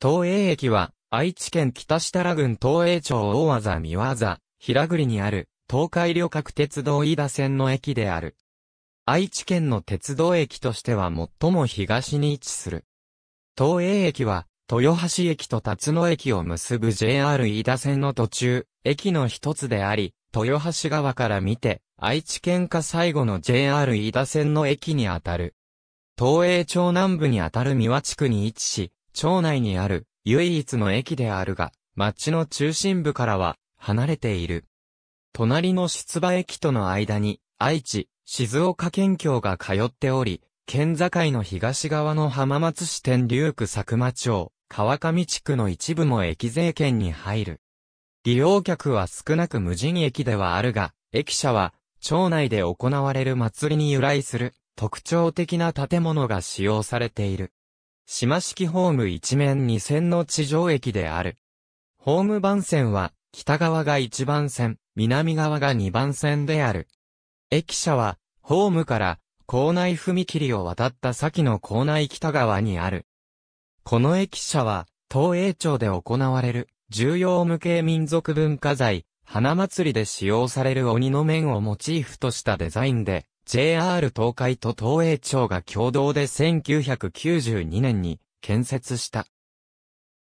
東映駅は、愛知県北設楽郡東映町大技三和技、平栗にある、東海旅客鉄道飯田線の駅である。愛知県の鉄道駅としては最も東に位置する。東映駅は、豊橋駅と辰野駅を結ぶ JR 飯田線の途中、駅の一つであり、豊橋側から見て、愛知県下最後の JR 飯田線の駅にあたる。東映町南部にあたる三和地区に位置し、町内にある唯一の駅であるが、町の中心部からは離れている。隣の出馬駅との間に愛知、静岡県境が通っており、県境の東側の浜松市天竜区佐久間町、川上地区の一部も駅税圏に入る。利用客は少なく無人駅ではあるが、駅舎は町内で行われる祭りに由来する特徴的な建物が使用されている。島式ホーム一面二線の地上駅である。ホーム番線は、北側が一番線、南側が二番線である。駅舎は、ホームから、校内踏切を渡った先の校内北側にある。この駅舎は、東映町で行われる、重要無形民族文化財、花祭りで使用される鬼の面をモチーフとしたデザインで、JR 東海と東映庁が共同で1992年に建設した。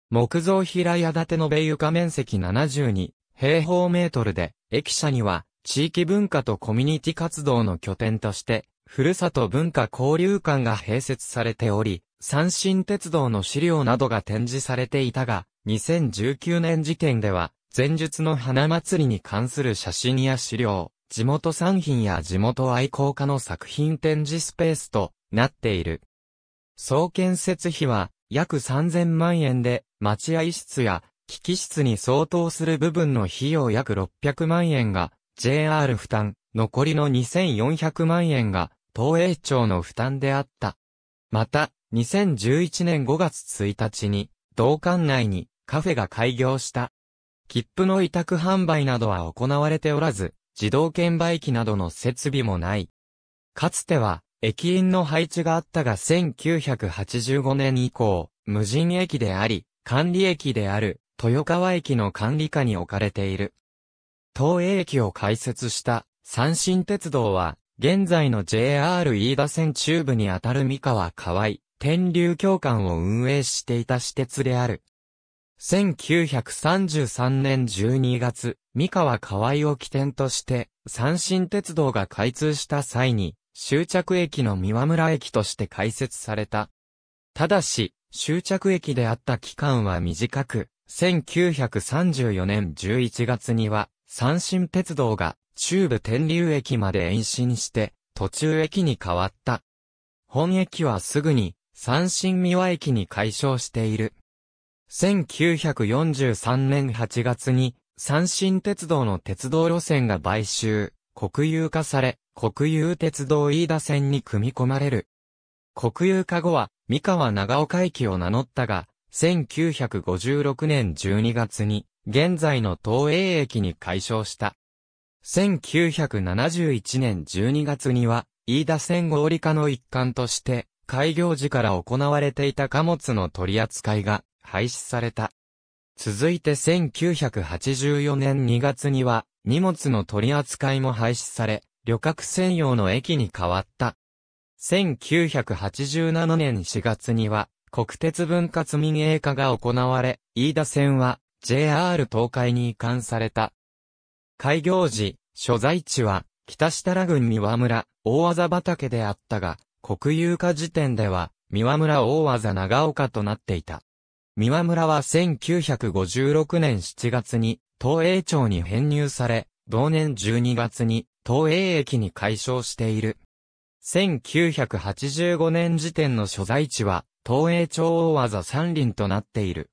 木造平屋建ての米床面積72平方メートルで、駅舎には地域文化とコミュニティ活動の拠点として、ふるさと文化交流館が併設されており、三新鉄道の資料などが展示されていたが、2019年時点では、前述の花祭りに関する写真や資料、地元産品や地元愛好家の作品展示スペースとなっている。総建設費は約3000万円で待合室や機器室に相当する部分の費用約600万円が JR 負担、残りの2400万円が東映庁の負担であった。また、2011年5月1日に、同館内にカフェが開業した。切符の委託販売などは行われておらず、自動券売機などの設備もない。かつては、駅員の配置があったが1985年以降、無人駅であり、管理駅である、豊川駅の管理下に置かれている。東映駅を開設した、三神鉄道は、現在の JR 飯田線中部にあたる三河河合、天竜教官を運営していた私鉄である。1933年12月、三河河合を起点として、三神鉄道が開通した際に、終着駅の三輪村駅として開設された。ただし、終着駅であった期間は短く、1934年11月には、三神鉄道が中部天竜駅まで延伸して、途中駅に変わった。本駅はすぐに、三神三輪駅に解消している。1943年8月に、三新鉄道の鉄道路線が買収、国有化され、国有鉄道飯田線に組み込まれる。国有化後は、三河長岡駅を名乗ったが、1956年12月に、現在の東映駅に改称した。1971年12月には、飯田線合理化の一環として、開業時から行われていた貨物の取り扱いが、廃止された。続いて1984年2月には、荷物の取り扱いも廃止され、旅客専用の駅に変わった。1987年4月には、国鉄分割民営化が行われ、飯田線は JR 東海に移管された。開業時、所在地は北下良郡三輪村大技畑であったが、国有化時点では三輪村大技長岡となっていた。三輪村は1956年7月に東映町に編入され、同年12月に東映駅に改称している。1985年時点の所在地は東映町大技三輪となっている。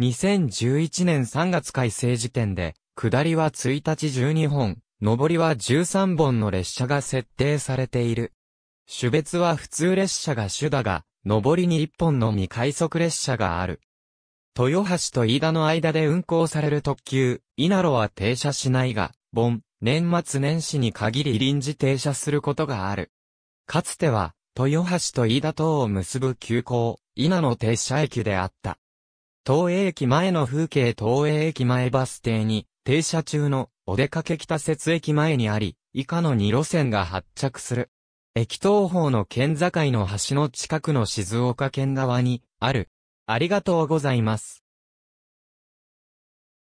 2011年3月改正時点で、下りは1日12本、上りは13本の列車が設定されている。種別は普通列車が主だが、上りに一本のみ快速列車がある。豊橋と飯田の間で運行される特急、稲路は停車しないが、盆、年末年始に限り臨時停車することがある。かつては、豊橋と飯田等を結ぶ急行、稲の停車駅であった。東映駅前の風景東映駅前バス停に、停車中のお出かけ北節駅前にあり、以下の2路線が発着する。駅東方の県境の橋の近くの静岡県側にある。ありがとうございます。